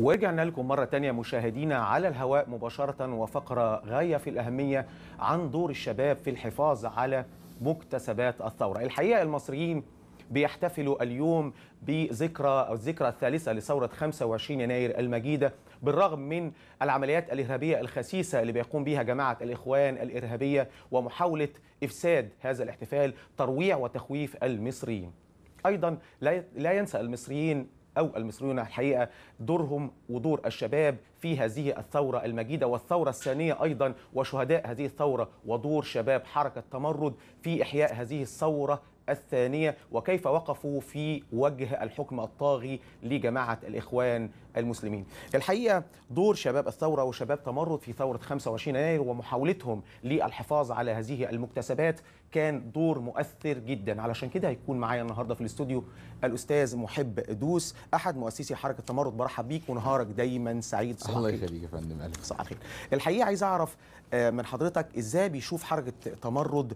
ورجعنا لكم مرة تانية مشاهدينا على الهواء مباشرة وفقرة غاية في الأهمية عن دور الشباب في الحفاظ على مكتسبات الثورة الحقيقة المصريين بيحتفلوا اليوم بذكرى أو الذكرى الثالثة لثورة 25 يناير المجيدة بالرغم من العمليات الإرهابية الخسيسة اللي بيقوم بها جماعة الإخوان الإرهابية ومحاولة إفساد هذا الاحتفال ترويع وتخويف المصريين أيضا لا ينسى المصريين أو المصريون الحقيقة دورهم ودور الشباب في هذه الثورة المجيدة والثورة الثانية أيضا وشهداء هذه الثورة ودور شباب حركة تمرد في إحياء هذه الثورة الثانية وكيف وقفوا في وجه الحكم الطاغي لجماعة الإخوان المسلمين الحقيقة دور شباب الثورة وشباب تمرد في ثورة 25 يناير ومحاولتهم للحفاظ على هذه المكتسبات كان دور مؤثر جدا علشان كده هيكون معايا النهارده في الاستوديو الأستاذ محب دوس أحد مؤسسي حركة تمرد برحب بيك ونهارك دايما سعيد صباح الله يخليك يا فندم صباح الخير الحقيقة عايز أعرف آه، من حضرتك إزاي بيشوف حركة تمرد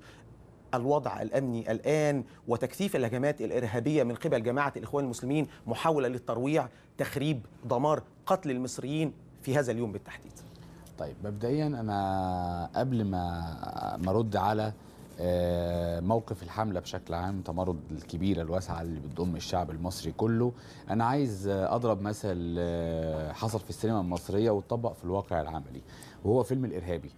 الوضع الامني الان وتكثيف الهجمات الارهابيه من قبل جماعه الاخوان المسلمين محاوله للترويع تخريب دمار قتل المصريين في هذا اليوم بالتحديد طيب مبدئيا انا قبل ما ما ارد على آه، موقف الحملة بشكل عام تمرد الكبيرة الواسعة اللي بتضم الشعب المصري كله أنا عايز أضرب مثل آه، حصل في السينما المصرية واتطبق في الواقع العملي وهو فيلم الإرهابي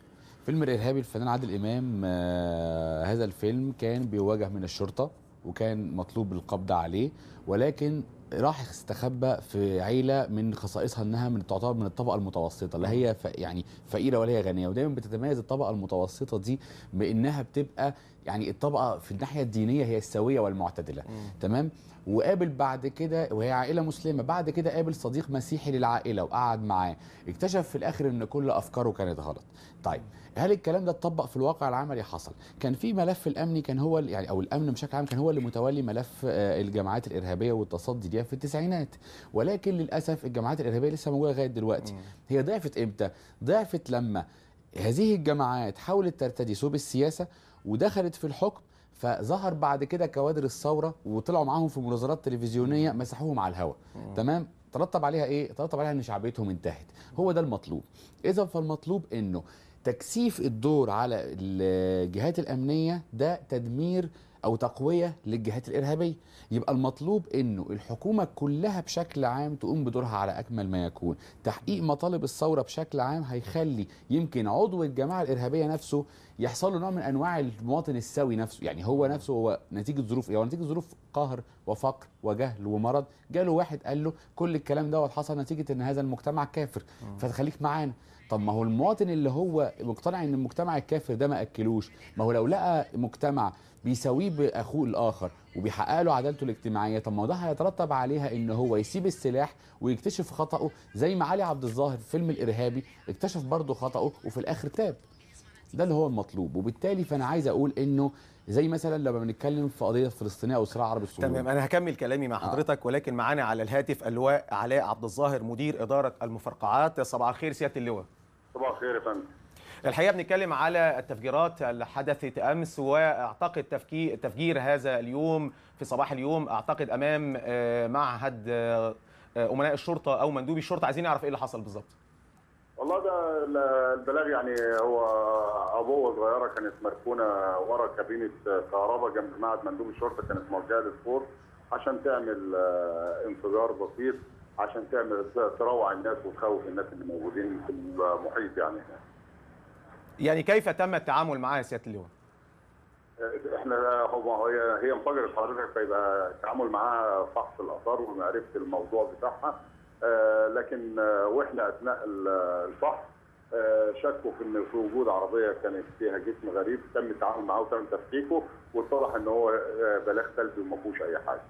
فيلم الارهابي الفنان عادل امام آه هذا الفيلم كان بيواجه من الشرطه وكان مطلوب القبض عليه ولكن راح استخبى في عيله من خصائصها انها من تعتبر من الطبقه المتوسطه لا هي ف... يعني فقيره ولا هي غنيه ودايما بتتميز الطبقه المتوسطه دي بانها بتبقى يعني الطبقه في الناحيه الدينيه هي السويه والمعتدله م. تمام وقابل بعد كده وهي عائله مسلمه بعد كده قابل صديق مسيحي للعائله وقعد معاه اكتشف في الاخر ان كل افكاره كانت غلط طيب م. هل الكلام ده اتطبق في الواقع العملي حصل كان في ملف الامني كان هو يعني او الامن بشكل عام كان هو اللي متولي ملف آه، الجماعات الارهابيه والتصدي ليها في التسعينات ولكن للاسف الجماعات الارهابيه لسه موجوده لغايه دلوقتي هي ضعفت امتى ضعفت لما هذه الجماعات حاولت ترتدي ثوب السياسه ودخلت في الحكم فظهر بعد كده كوادر الثوره وطلعوا معاهم في مناظرات تلفزيونيه مسحوهم على الهواء تمام ترتب عليها ايه ترتب عليها ان شعبيتهم انتهت هو ده المطلوب اذا فالمطلوب انه تكثيف الدور على الجهات الامنيه ده تدمير او تقويه للجهات الارهابيه يبقى المطلوب انه الحكومه كلها بشكل عام تقوم بدورها على اكمل ما يكون تحقيق مطالب الثوره بشكل عام هيخلي يمكن عضو الجماعه الارهابيه نفسه يحصل له نوع من انواع المواطن السوي نفسه يعني هو نفسه هو نتيجه ظروف ايه هو نتيجه ظروف قهر وفقر وجهل ومرض جاله واحد قال له كل الكلام دوت حصل نتيجه ان هذا المجتمع كافر فتخليك معانا طب ما هو المواطن اللي هو مقتنع ان المجتمع الكافر ده ما اكلوش ما هو لو لقى مجتمع بيساويه باخوه الاخر وبيحقق له عدالته الاجتماعيه طب ما ده هيترتب عليها ان هو يسيب السلاح ويكتشف خطأه زي ما علي عبد الظاهر في فيلم الارهابي اكتشف برضه خطأه وفي الاخر تاب ده اللي هو المطلوب وبالتالي فانا عايز اقول انه زي مثلا لما بنتكلم في قضيه فلسطينيه او صراع عربي سوري تمام انا هكمل كلامي مع آه. حضرتك آه. ولكن معانا على الهاتف اللواء علاء عبد الظاهر مدير اداره المفرقعات صباح الخير سياده اللواء صباح الخير يا فندم الحقيقه بنتكلم على التفجيرات اللي حدثت امس واعتقد تفجير هذا اليوم في صباح اليوم اعتقد امام آه، معهد آه، امناء الشرطه او مندوبي الشرطه عايزين نعرف ايه اللي حصل بالظبط والله ده البلاغ يعني هو ابوه صغيره كانت مركونه ورا كابينه كهرباء جنب معهد مندوب الشرطه كانت موجهه للفور عشان تعمل آه، انفجار بسيط عشان تعمل تروع الناس وتخوف الناس اللي موجودين في المحيط يعني هناك. يعني كيف تم التعامل معها يا سياده اللواء؟ احنا هو هي انفجرت حضرتك فيبقى التعامل معاها فحص الاثار ومعرفه الموضوع بتاعها آه، لكن آه، واحنا اثناء الفحص آه، شكوا في ان في وجود عربيه كانت فيها جسم غريب تم التعامل معاه وتم تفكيكه واتضح ان هو آه، بلاغ سلبي وما فيهوش اي حاجه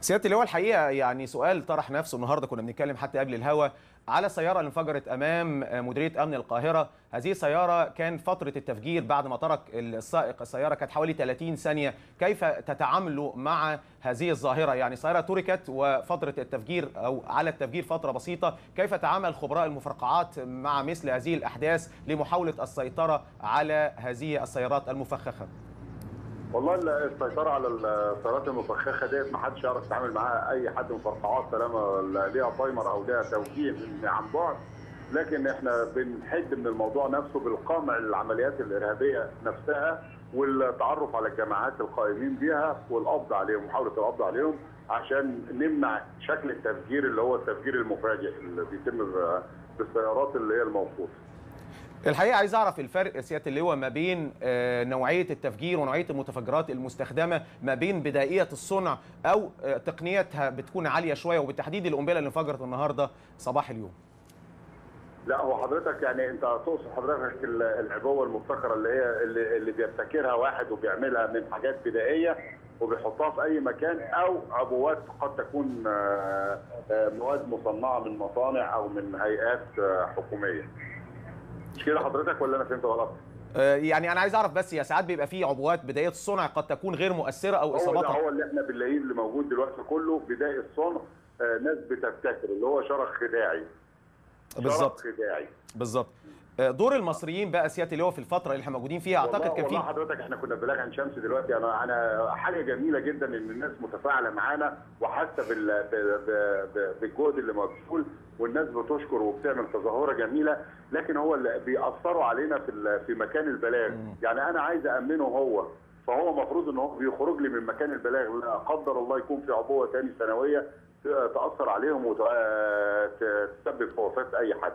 سياده اللي هو الحقيقه يعني سؤال طرح نفسه النهارده كنا بنتكلم حتى قبل الهوا على السياره اللي انفجرت امام آه، مديريه امن القاهره هذه السياره كان فتره التفجير بعد ما ترك السائق السياره كانت حوالي 30 ثانيه كيف تتعاملوا مع هذه الظاهره يعني سياره تركت وفتره التفجير او على التفجير فتره بسيطه كيف تعامل خبراء المفرقعات مع مثل هذه الاحداث لمحاوله السيطره على هذه السيارات المفخخه والله السيطره على السيارات المفخخه ديت ما حدش يعرف يتعامل معاها اي حد مفرقعات طالما ليها تايمر او ليها توجيه عن بعد لكن احنا بنحد من الموضوع نفسه بالقمع للعمليات الارهابيه نفسها والتعرف على الجماعات القائمين بيها والقبض عليهم محاوله القبض عليهم عشان نمنع شكل التفجير اللي هو التفجير المفاجئ اللي بيتم بالسيارات اللي هي الموقوفه الحقيقه عايز اعرف الفرق سياده اللواء ما بين آه، نوعيه التفجير ونوعيه المتفجرات المستخدمه ما بين بدائيه الصنع او آه، تقنيتها بتكون عاليه شويه وبالتحديد القنبله اللي انفجرت النهارده صباح اليوم. لا هو حضرتك يعني انت تقصد حضرتك العبوه المبتكره اللي هي اللي, اللي بيبتكرها واحد وبيعملها من حاجات بدائيه وبيحطها في اي مكان او عبوات قد تكون آه، مواد مصنعه من مصانع او من هيئات حكوميه. مش كده حضرتك ولا انا فهمت غلط؟ آه، يعني انا عايز اعرف بس يا ساعات بيبقى فيه عبوات بدايه الصنع قد تكون غير مؤثره او اصاباتها هو اللي احنا بنلاقيه اللي موجود دلوقتي كله بدايه الصنع آه، ناس بتفتكر اللي هو شرخ خداعي بالظبط خداعي بالظبط آه، دور المصريين بقى سيادة اللي هو في الفتره اللي احنا موجودين فيها اعتقد كان في والله حضرتك احنا كنا في عن شمس دلوقتي انا انا حاجه جميله جدا ان الناس متفاعله معانا وحاسه بال... بالجهد اللي مبذول والناس بتشكر وبتعمل تظاهره جميله لكن هو اللي بيأثروا علينا في في مكان البلاغ يعني انا عايز امنه هو فهو المفروض ان هو بيخرج لي من مكان البلاغ لا قدر الله يكون في عبوه ثاني ثانويه تاثر عليهم وتسبب آه، في وفاه اي حد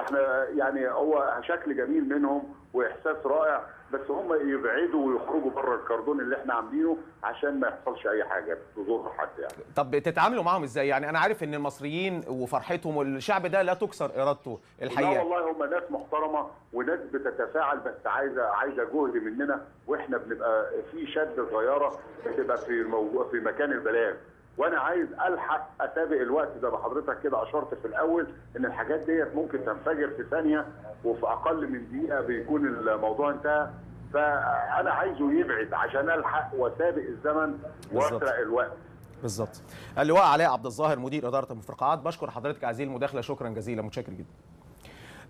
احنا يعني هو شكل جميل منهم واحساس رائع بس هم يبعدوا ويخرجوا بره الكاردون اللي احنا عاملينه عشان ما يحصلش اي حاجه تضر حد يعني. طب تتعاملوا معاهم ازاي؟ يعني انا عارف ان المصريين وفرحتهم والشعب ده لا تكسر ارادته الحقيقه. لا والله هم ناس محترمه وناس بتتفاعل بس عايزه عايزه جهد مننا واحنا بنبقى في شد صغيره بتبقى في في مكان البلاغ. وانا عايز الحق اتابع الوقت زي ما حضرتك كده اشرت في الاول ان الحاجات ديت ممكن تنفجر في ثانيه وفي اقل من دقيقه بيكون الموضوع انتهى فانا عايزه يبعد عشان الحق واسابق الزمن واسرع الوقت بالظبط اللواء علاء عبد الظاهر مدير اداره المفرقعات بشكر حضرتك عزيزي المداخله شكرا جزيلا متشكر جدا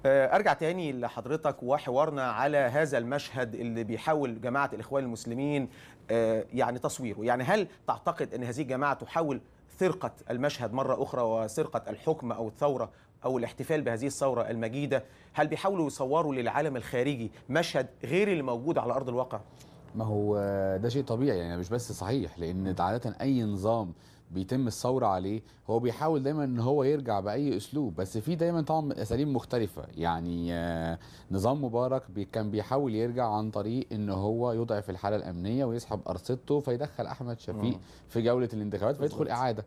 آه، ارجع تاني لحضرتك وحوارنا على هذا المشهد اللي بيحاول جماعه الاخوان المسلمين آه، يعني تصويره يعني هل تعتقد ان هذه الجماعه تحاول سرقه المشهد مره اخرى وسرقه الحكم او الثوره او الاحتفال بهذه الثوره المجيده هل بيحاولوا يصوروا للعالم الخارجي مشهد غير اللي موجود على ارض الواقع ما هو آه، ده شيء طبيعي يعني مش بس صحيح لان عاده اي نظام بيتم الثوره عليه هو بيحاول دايما ان هو يرجع باي اسلوب بس في دايما طبعا اساليب مختلفه يعني آه، نظام مبارك بي كان بيحاول يرجع عن طريق ان هو يضعف الحاله الامنيه ويسحب ارصدته فيدخل احمد شفيق في جوله الانتخابات فيدخل اعاده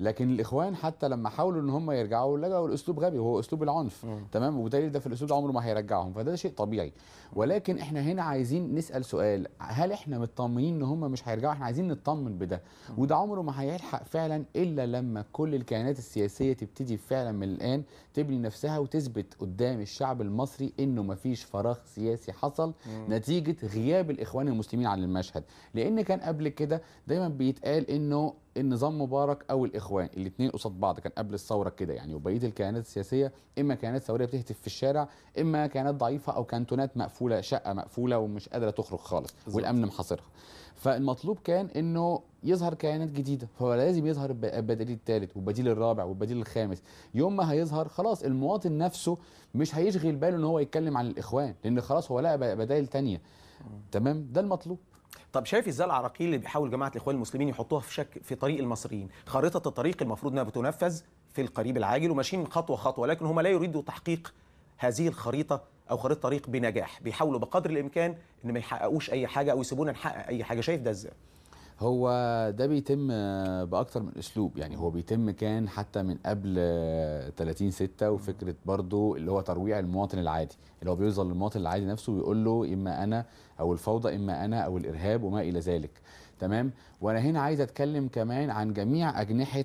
لكن الاخوان حتى لما حاولوا ان هم يرجعوا لجأوا لاسلوب غبي وهو اسلوب العنف م. تمام وبالتالي ده في الاسلوب ده عمره ما هيرجعهم فده شيء طبيعي ولكن احنا هنا عايزين نسال سؤال هل احنا مطمنين ان هم مش هيرجعوا احنا عايزين نطمن بده وده عمره ما هيلحق فعلا الا لما كل الكيانات السياسيه تبتدي فعلا من الان تبني نفسها وتثبت قدام الشعب المصري انه ما فيش فراغ سياسي حصل م. نتيجه غياب الاخوان المسلمين عن المشهد لان كان قبل كده دايما بيتقال انه النظام مبارك او الاخوان الاثنين قصاد بعض كان قبل الثوره كده يعني وبقيه الكيانات السياسيه اما كيانات ثوريه بتهتف في الشارع اما كيانات ضعيفه او كانتونات مقفوله شقه مقفوله ومش قادره تخرج خالص بالزبط. والامن محاصرها فالمطلوب كان انه يظهر كيانات جديده فهو لازم يظهر البديل الثالث والبديل الرابع والبديل الخامس يوم ما هيظهر خلاص المواطن نفسه مش هيشغل باله ان هو يتكلم عن الاخوان لان خلاص هو لقى بدائل تانية تمام ده المطلوب طب شايف ازاي العراقيل اللي بيحاول جماعه الاخوان المسلمين يحطوها في شك في طريق المصريين خريطه الطريق المفروض انها بتنفذ في القريب العاجل وماشيين خطوه خطوه لكن هم لا يريدوا تحقيق هذه الخريطه او خريطه طريق بنجاح بيحاولوا بقدر الامكان ان ما يحققوش اي حاجه او يسيبونا نحقق اي حاجه شايف ده ازاي هو ده بيتم باكتر من اسلوب يعني هو بيتم كان حتى من قبل 30 6 وفكره برضو اللي هو ترويع المواطن العادي اللي هو بيوصل للمواطن العادي نفسه ويقول له اما انا او الفوضى اما انا او الارهاب وما الى ذلك تمام وانا هنا عايز اتكلم كمان عن جميع اجنحه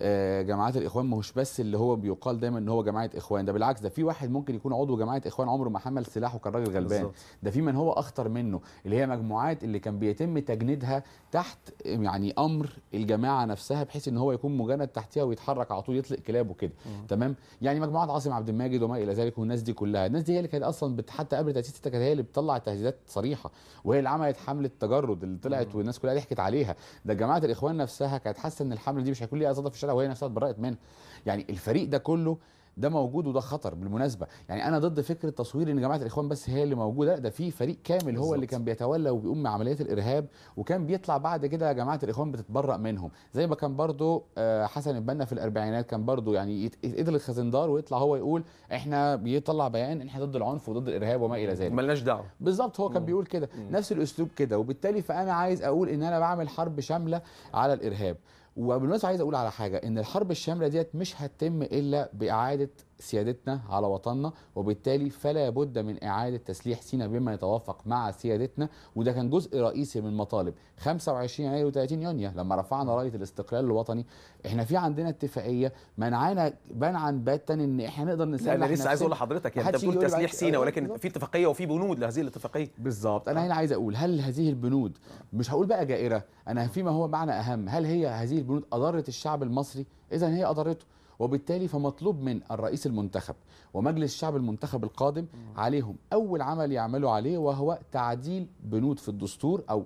آه، جماعات الاخوان مش بس اللي هو بيقال دايما ان هو جماعه اخوان ده بالعكس ده في واحد ممكن يكون عضو جماعه اخوان عمره ما حمل سلاح وكان راجل غلبان ده في من هو اخطر منه اللي هي مجموعات اللي كان بيتم تجنيدها تحت يعني امر الجماعه نفسها بحيث ان هو يكون مجند تحتها ويتحرك على طول يطلق كلابه كده تمام يعني مجموعات عاصم عبد الماجد وما الى ذلك والناس دي كلها الناس دي هي اللي كانت اصلا حتى قبل تاسيس كانت هي اللي بتطلع تهديدات صريحه وهي اللي عملت حمله التجرد اللي طلعت والناس كلها ضحكت عليها ده جماعه الاخوان نفسها كانت حاسه ان الحمله دي مش هيكون ليها الشارع وهي نفسها اتبرأت منها يعني الفريق ده كله ده موجود وده خطر بالمناسبه يعني انا ضد فكره تصوير ان جماعه الاخوان بس هي اللي موجوده ده في فريق كامل بالزبط. هو اللي كان بيتولى وبيقوم عمليات الارهاب وكان بيطلع بعد كده جماعه الاخوان بتتبرأ منهم زي ما كان برضو آه، حسن البنا في الاربعينات كان برضو يعني يتقتل الخزندار ويطلع هو يقول احنا بيطلع بيان احنا ضد العنف وضد الارهاب وما الى ذلك ملناش دعوه بالظبط هو كان بيقول كده نفس الاسلوب كده وبالتالي فانا عايز اقول ان انا بعمل حرب شامله على الارهاب وبالمناسبه عايز اقول على حاجه ان الحرب الشامله ديت مش هتتم الا باعاده سيادتنا على وطننا وبالتالي فلا بد من إعادة تسليح سينا بما يتوافق مع سيادتنا وده كان جزء رئيسي من مطالب 25 يناير و30 يونيو لما رفعنا راية الاستقلال الوطني احنا في عندنا اتفاقية منعانا منعا باتا ان احنا نقدر نسلح لا انا لسه عايز اقول لحضرتك يعني انت بتقول تسليح سينا ولكن في اتفاقية وفي بنود لهذه الاتفاقية بالظبط انا آه. هنا عايز اقول هل هذه البنود مش هقول بقى جائرة انا فيما هو معنى اهم هل هي هذه البنود اضرت الشعب المصري اذا هي اضرته وبالتالي فمطلوب من الرئيس المنتخب ومجلس الشعب المنتخب القادم عليهم أول عمل يعملوا عليه وهو تعديل بنود في الدستور أو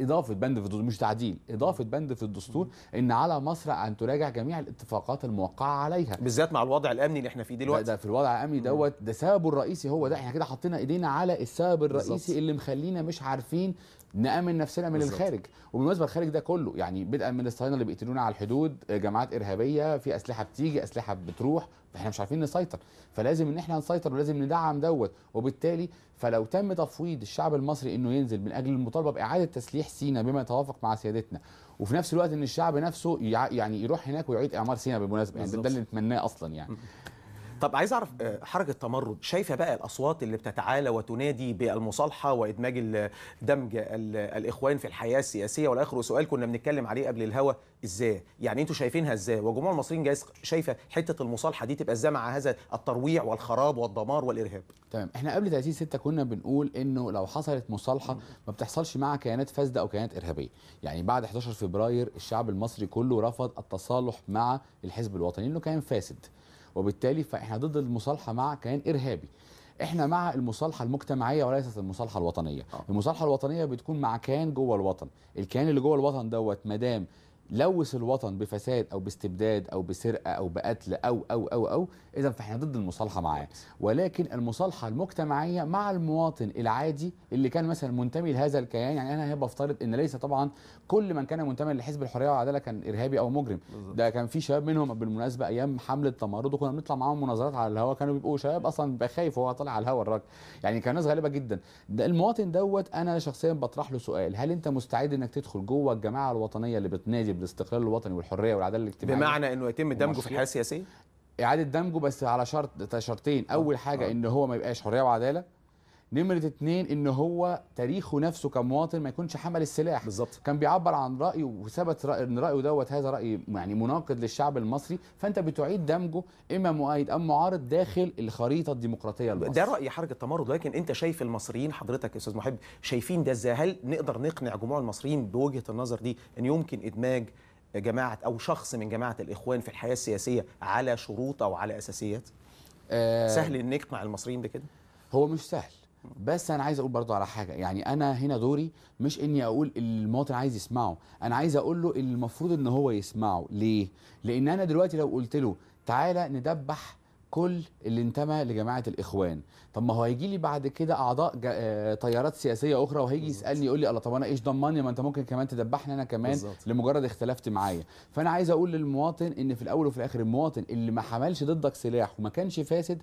اضافه بند في الدستور مش تعديل اضافه بند في الدستور ان على مصر ان تراجع جميع الاتفاقات الموقعه عليها بالذات مع الوضع الامني اللي احنا فيه دلوقتي ده, ده في الوضع الامني دوت ده سببه الرئيسي هو ده احنا كده حطينا ايدينا على السبب الرئيسي بالزبط. اللي مخلينا مش عارفين نامن نفسنا من بالزبط. الخارج وبالمناسبه الخارج ده كله يعني بدءا من الصهاينه اللي بيقتلونا على الحدود جماعات ارهابيه في اسلحه بتيجي اسلحه بتروح فاحنا مش عارفين نسيطر فلازم ان احنا نسيطر ولازم ندعم دوت وبالتالي فلو تم تفويض الشعب المصري انه ينزل من اجل المطالبه باعاده تسليح سينا بما يتوافق مع سيادتنا وفي نفس الوقت ان الشعب نفسه يعني يروح هناك ويعيد اعمار سينا بالمناسبه يعني ده اللي نتمناه اصلا يعني طب عايز اعرف آه، حركه تمرد شايفه بقى الاصوات اللي بتتعالى وتنادي بالمصالحه وادماج دمج الاخوان في الحياه السياسيه والاخر وسؤال سؤال كنا بنتكلم عليه قبل الهوا ازاي يعني انتوا شايفينها ازاي وجمهور المصريين جايز شايفه حته المصالحه دي تبقى ازاي مع هذا الترويع والخراب والدمار والارهاب تمام احنا قبل تاسيس ستة كنا بنقول انه لو حصلت مصالحه ما بتحصلش مع كيانات فاسده او كيانات ارهابيه يعني بعد 11 فبراير الشعب المصري كله رفض التصالح مع الحزب الوطني لانه كان فاسد وبالتالي فاحنا ضد المصالحه مع كيان ارهابي احنا مع المصالحه المجتمعيه وليست المصالحه الوطنيه آه. المصالحه الوطنيه بتكون مع كيان جوه الوطن الكيان اللي جوه الوطن دوت مدام لوث الوطن بفساد او باستبداد او بسرقه او بقتل او او او او اذا فاحنا ضد المصالحه معاه ولكن المصالحه المجتمعيه مع المواطن العادي اللي كان مثلا منتمي لهذا الكيان يعني انا بفترض ان ليس طبعا كل من كان منتمي لحزب الحريه والعداله كان ارهابي او مجرم ده كان في شباب منهم بالمناسبه ايام حمله تمرد وكنا بنطلع معاهم مناظرات على الهواء كانوا بيبقوا شباب اصلا بيبقى خايف وهو طالع على الهواء الراجل يعني كان ناس غالبه جدا ده المواطن دوت انا شخصيا بطرح له سؤال هل انت مستعد انك تدخل جوه الجماعه الوطنيه اللي بتنادي جانب الاستقلال الوطني والحريه والعداله الاجتماعيه بمعنى انه يتم دمجه في الحياه السياسيه اعاده دمجه بس على شرط شرطين اول آه. حاجه آه. ان هو ما يبقاش حريه وعداله نمره اتنين ان هو تاريخه نفسه كمواطن ما يكونش حمل السلاح بالظبط كان بيعبر عن رايه وثبت رأي ان رايه دوت هذا راي يعني مناقض للشعب المصري فانت بتعيد دمجه اما مؤيد ام معارض داخل الخريطه الديمقراطيه المصرية. ده راي حركه التمرد لكن انت شايف المصريين حضرتك يا استاذ محب شايفين ده ازاي هل نقدر نقنع جموع المصريين بوجهه النظر دي ان يمكن ادماج جماعه او شخص من جماعه الاخوان في الحياه السياسيه على شروط او على اساسيات أه سهل انك مع المصريين بكده هو مش سهل بس انا عايز اقول برضو على حاجه يعني انا هنا دوري مش اني اقول اللي المواطن عايز يسمعه انا عايز اقول له اللي المفروض ان هو يسمعه ليه لان انا دلوقتي لو قلت له تعالى ندبح كل اللي انتمى لجماعه الاخوان طب ما هو هيجي لي بعد كده اعضاء تيارات آه، سياسيه اخرى وهيجي يسالني يقول لي الله طب انا ايش ضماني ما انت ممكن كمان تدبحني انا كمان بالزبط. لمجرد اختلفت معايا فانا عايز اقول للمواطن ان في الاول وفي الاخر المواطن اللي ما حملش ضدك سلاح وما كانش فاسد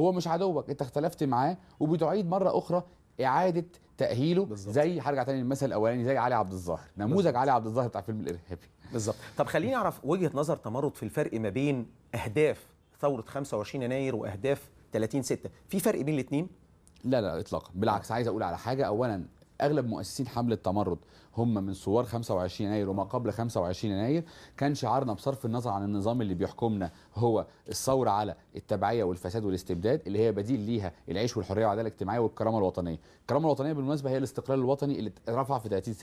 هو مش عدوك انت اختلفت معاه وبتعيد مره اخرى اعاده تاهيله بالزبط. زي هرجع تاني للمثل الاولاني زي علي عبد الظاهر نموذج بالزبط. علي عبد الظاهر بتاع فيلم الارهابي بالظبط طب خليني اعرف وجهه نظر تمرد في الفرق ما بين اهداف ثوره 25 يناير واهداف 30 6 في فرق بين الاثنين لا لا اطلاقا بالعكس عايز اقول على حاجه اولا اغلب مؤسسين حمله تمرد هم من ثوار 25 يناير وما قبل 25 يناير كان شعارنا بصرف النظر عن النظام اللي بيحكمنا هو الثوره على التبعيه والفساد والاستبداد اللي هي بديل ليها العيش والحريه والعداله الاجتماعيه والكرامه الوطنيه الكرامه الوطنيه بالمناسبه هي الاستقلال الوطني اللي اترفع في 30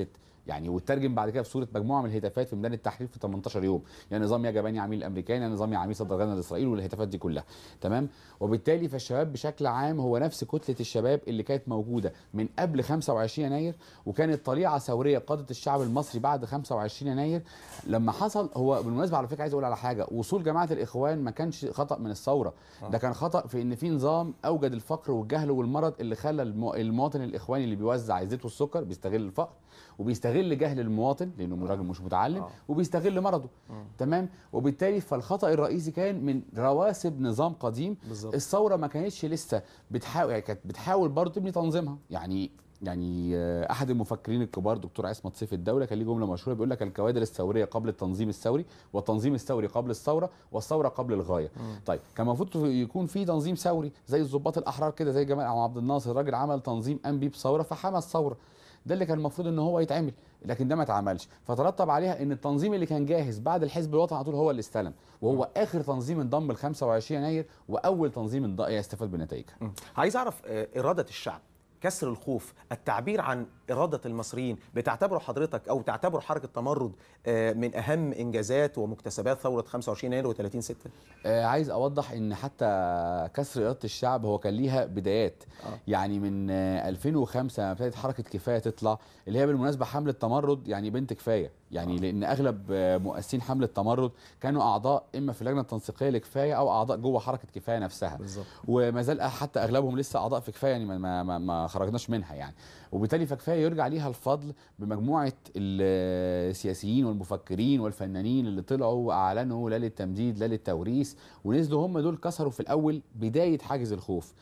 يعني وترجم بعد كده في صوره مجموعه من الهتافات في ميدان التحرير في 18 يوم يا نظام يا جبان يا عميل الامريكان يا نظام يا عميل صدر غنى لاسرائيل والهتافات دي كلها تمام وبالتالي فالشباب بشكل عام هو نفس كتله الشباب اللي كانت موجوده من قبل 25 يناير وكانت طليعه ثوريه قاده الشعب المصري بعد 25 يناير لما حصل هو بالمناسبه على فكره عايز اقول على حاجه وصول جماعه الاخوان ما كانش خطا من الثوره آه. ده كان خطا في ان في نظام اوجد الفقر والجهل والمرض اللي خلى المواطن الاخواني اللي بيوزع زيت والسكر بيستغل الفقر وبيستغل جهل المواطن لانه راجل مش متعلم آه. وبيستغل مرضه آه. تمام وبالتالي فالخطا الرئيسي كان من رواسب نظام قديم بالزبط. الثوره ما كانتش لسه بتحاول يعني كانت بتحاول برضه تبني تنظيمها يعني يعني آه، احد المفكرين الكبار دكتور عصمت سيف الدوله كان ليه جمله مشهوره بيقول لك الكوادر الثوريه قبل التنظيم الثوري والتنظيم الثوري قبل الثوره والثوره قبل الغايه مم. طيب كان المفروض يكون في تنظيم ثوري زي الضباط الاحرار كده زي جمال عبد الناصر راجل عمل تنظيم قام بي بثوره فحمى الثوره ده اللي كان المفروض ان هو يتعمل لكن ده ما اتعملش فترتب عليها ان التنظيم اللي كان جاهز بعد الحزب الوطني على طول هو اللي استلم وهو اخر تنظيم انضم ل 25 يناير واول تنظيم استفاد بنتائجها عايز اعرف آه، اراده الشعب كسر الخوف التعبير عن إرادة المصريين بتعتبر حضرتك أو تعتبر حركة تمرد آه، من أهم إنجازات ومكتسبات ثورة 25 يناير و30 6 آه، عايز أوضح أن حتى كسر إرادة الشعب هو كان ليها بدايات آه. يعني من 2005 ابتدت حركة كفاية تطلع اللي هي بالمناسبة حملة تمرد يعني بنت كفاية يعني لأن أغلب مؤسسين حملة تمرد كانوا أعضاء إما في اللجنة التنسيقية لكفاية أو أعضاء جوه حركة كفاية نفسها بالظبط وما زال حتى أغلبهم لسه أعضاء في كفاية يعني ما, ما, ما خرجناش منها يعني وبالتالي فكفايه يرجع ليها الفضل بمجموعه السياسيين والمفكرين والفنانين اللي طلعوا واعلنوا لا للتمديد لا للتوريث ونزلوا هم دول كسروا في الاول بدايه حاجز الخوف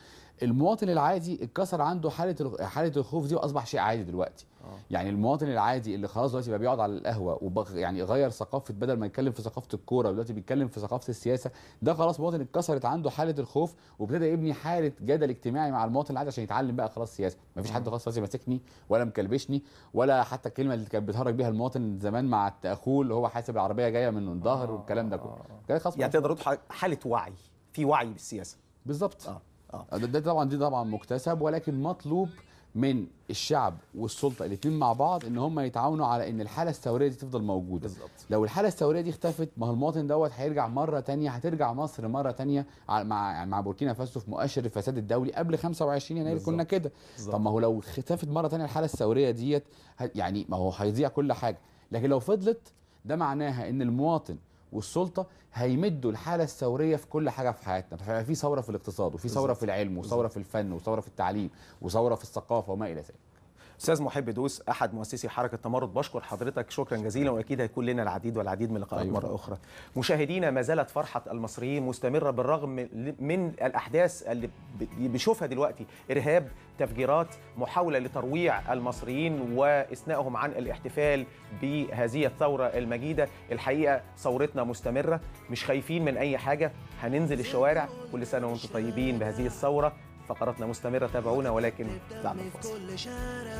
المواطن العادي اتكسر عنده حاله حاله الخوف دي واصبح شيء عادي دلوقتي أوه. يعني المواطن العادي اللي خلاص دلوقتي بقى بيقعد على القهوه وبغ يعني غير ثقافه بدل ما يتكلم في ثقافه الكوره دلوقتي بيتكلم في ثقافه السياسه ده خلاص مواطن اتكسرت عنده حاله الخوف وابتدى يبني حاله جدل اجتماعي مع المواطن العادي عشان يتعلم بقى خلاص سياسه ما فيش حد آه. خلاص ماسكني ولا مكلبشني ولا حتى الكلمه اللي كانت بتهرج بيها المواطن زمان مع التاخول اللي هو حاسب العربيه جايه من الظهر والكلام ده كله آه. يعني تقدر حاله وعي في وعي بالسياسه بالظبط آه. اه ده طبعا دي طبعا مكتسب ولكن مطلوب من الشعب والسلطه الاثنين مع بعض ان هم يتعاونوا على ان الحاله الثوريه دي تفضل موجوده بالزبط. لو الحاله الثوريه دي اختفت ما هو المواطن دوت هيرجع مره تانية هترجع مصر مره تانية مع يعني مع بوركينا فاسو في مؤشر الفساد الدولي قبل 25 يناير كنا كده طب ما هو لو اختفت مره تانية الحاله الثوريه ديت يعني ما هو هيضيع كل حاجه لكن لو فضلت ده معناها ان المواطن والسلطه هيمدوا الحاله الثوريه في كل حاجه في حياتنا فهيبقى في ثوره في الاقتصاد وفي ثوره في العلم وثوره في الفن وثوره في التعليم وثوره في الثقافه وما الى ذلك استاذ محب دوس احد مؤسسي حركه تمرد بشكر حضرتك شكرا جزيلا واكيد هيكون لنا العديد والعديد من اللقاءات أيوة. مره اخرى مشاهدينا ما زالت فرحه المصريين مستمره بالرغم من الاحداث اللي بيشوفها دلوقتي ارهاب تفجيرات محاوله لترويع المصريين واثنائهم عن الاحتفال بهذه الثوره المجيده الحقيقه ثورتنا مستمره مش خايفين من اي حاجه هننزل الشوارع كل سنه وانتم طيبين بهذه الثوره فقراتنا مستمره تابعونا ولكن بعد الفاصل